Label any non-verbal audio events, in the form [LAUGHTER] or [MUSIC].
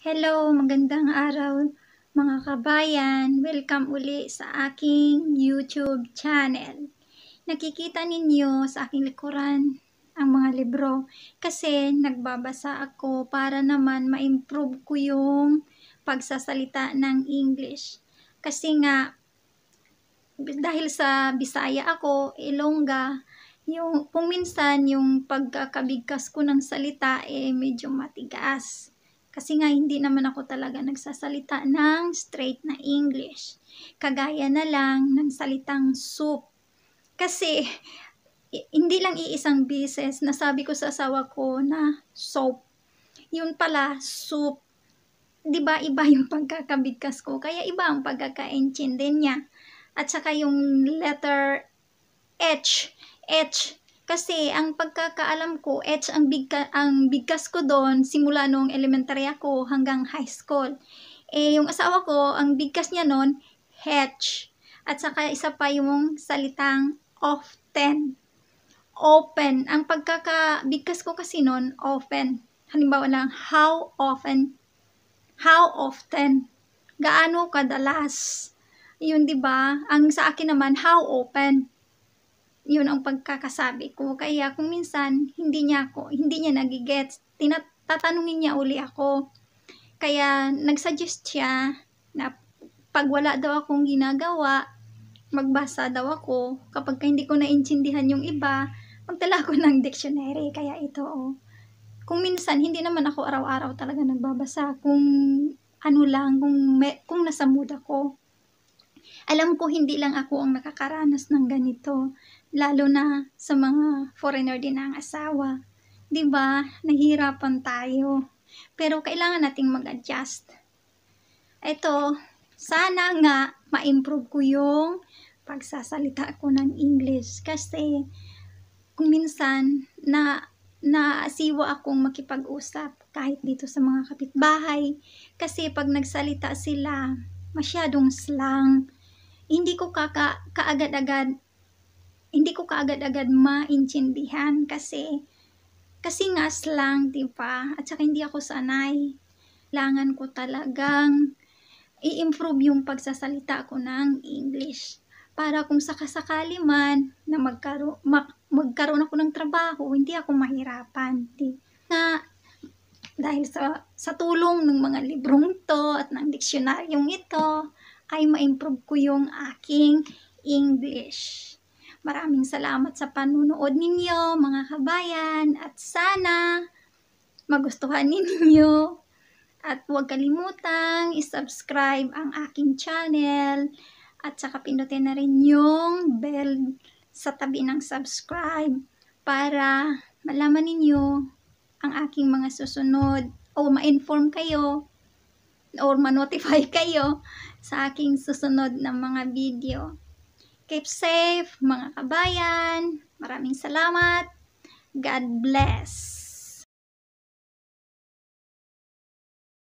Hello, magandang araw mga kabayan. Welcome uli sa aking YouTube channel. Nakikita ninyo sa aking likuran ang mga libro kasi nagbabasa ako para naman ma-improve ko yung pagsasalita ng English. Kasi nga dahil sa Bisaya ako, Ilongga, yung kung minsan yung pagkakabigkas ko ng salita eh medyo matigas. Kasi nga hindi naman ako talaga nagsasalita ng straight na English. Kagaya na lang ng salitang soup. Kasi hindi lang iisang beses nasabi ko sa asawa ko na soap. Yun pala, soup. 'Di ba iba yung [LAUGHS] pagkakabigkas ko, kaya iba ang pagkakaintindi niya. At saka yung letter H, H kasi ang pagkakaalam ko, etch ang, bigka, ang bigkas ko doon simula noong elementary ako hanggang high school. Eh, yung asawa ko, ang bigkas niya noon, hetch. At saka isa pa yung salitang often. Open. Ang pagkakabigkas ko kasi noon, often. Halimbawa lang, how often? How often? Gaano kadalas? Yun, di ba? Ang sa akin naman, how often yun ang pagkakasabi ko. Kaya kung minsan, hindi niya ako, hindi niya nagigets, tinatanungin niya uli ako. Kaya nagsuggest siya na pag wala daw akong ginagawa, magbasa daw ako. Kapag hindi ko naintindihan yung iba, magtala ko [LAUGHS] ng dictionary. Kaya ito, oh. Kung minsan, hindi naman ako araw-araw talaga nagbabasa. Kung ano lang, kung, may, kung nasa mood ako. Alam ko hindi lang ako ang nakakaranas ng ganito lalo na sa mga foreigner din ang asawa. 'Di ba? Nahihirapan tayo. Pero kailangan nating mag-adjust. Ito, sana nga ma-improve ko yung pagsasalita ko ng English kasi kung minsan na naasiwa akong makipag-usap kahit dito sa mga kapitbahay kasi pag nagsalita sila masyadong slang hindi ko kaka, kaagad-agad hindi ko kaagad-agad maintindihan kasi kasi nga lang, 'di ba? At saka hindi ako sanay. Langan ko talagang i-improve yung pagsasalita ko ng English para kung sakasakali man na magkaro mag, magkaroon ako ng trabaho, hindi ako mahirapan. 'di Na dahil sa sa tulong ng mga librong 'to at ng diksyunaryong ito ay ma-improve ko yung aking English. Maraming salamat sa panunood ninyo, mga kabayan, at sana magustuhan ninyo. At huwag kalimutang isubscribe ang aking channel at saka pindutin na rin yung bell sa tabi ng subscribe para malaman ninyo ang aking mga susunod o ma-inform kayo or ma-notify [LAUGHS] kayo sa aking susunod na mga video. Keep safe, mga kabayan. Maraming salamat. God bless.